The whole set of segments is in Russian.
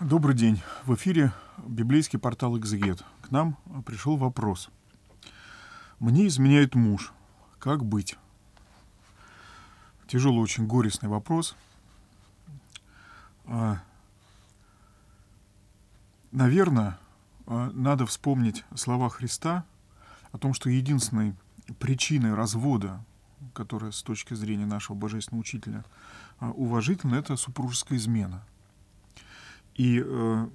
Добрый день. В эфире библейский портал «Экзегет». К нам пришел вопрос. Мне изменяет муж. Как быть? Тяжелый, очень горестный вопрос. А, Наверное, а, надо вспомнить слова Христа о том, что единственной причиной развода, которая с точки зрения нашего божественного учителя а, уважительна, это супружеская измена – и э,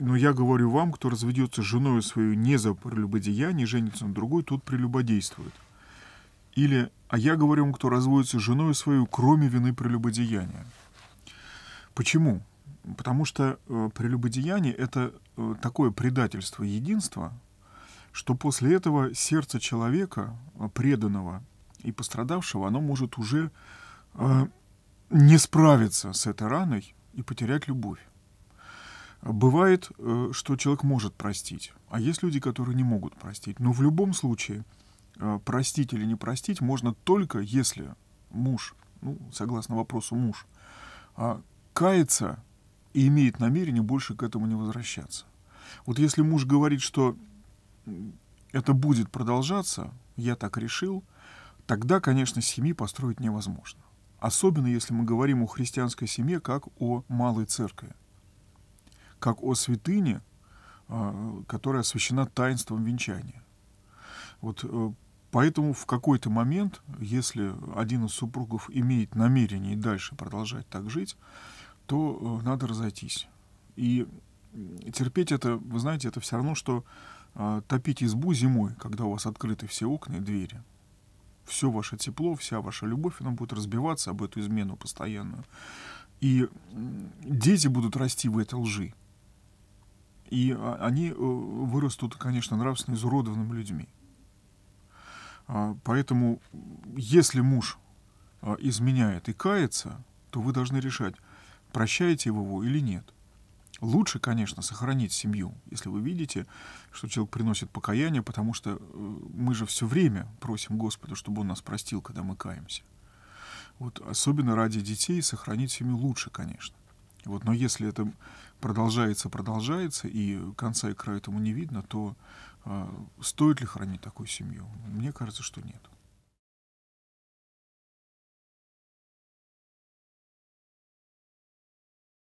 но ну, я говорю вам, кто разведется с женой свою не за прелюбодеяние, женится на другой, тот прелюбодействует. Или, а я говорю вам, кто разводится с женой свою, кроме вины прелюбодеяния. Почему? Потому что э, прелюбодеяние — это э, такое предательство единства, что после этого сердце человека, э, преданного и пострадавшего, оно может уже э, не справиться с этой раной, и потерять любовь. Бывает, э, что человек может простить, а есть люди, которые не могут простить. Но в любом случае, э, простить или не простить можно только если муж, ну, согласно вопросу муж, а, кается и имеет намерение больше к этому не возвращаться. Вот если муж говорит, что это будет продолжаться, я так решил, тогда, конечно, семьи построить невозможно особенно если мы говорим о христианской семье как о малой церкви, как о святыне, а, которая освящена таинством венчания. Вот э, Поэтому в какой-то момент, если один из супругов имеет намерение дальше продолжать так жить, то э, надо разойтись. И терпеть это, вы знаете, это все равно, что а, топить избу зимой, когда у вас открыты все окна и двери – все ваше тепло, вся ваша любовь, она будет разбиваться об эту измену постоянную. И дети будут расти в этой лжи. И а, они э, вырастут, конечно, нравственно изуродованными людьми. А, поэтому, если муж а, изменяет и кается, то вы должны решать, прощаете вы его или нет. Лучше, конечно, сохранить семью, если вы видите, что человек приносит покаяние, потому что э, мы же все время просим Господа, чтобы Он нас простил, когда мы каемся. Вот особенно ради детей сохранить семью лучше, конечно. Вот, но если это продолжается, продолжается, и конца и края этому не видно, то э, стоит ли хранить такую семью? Мне кажется, что нет.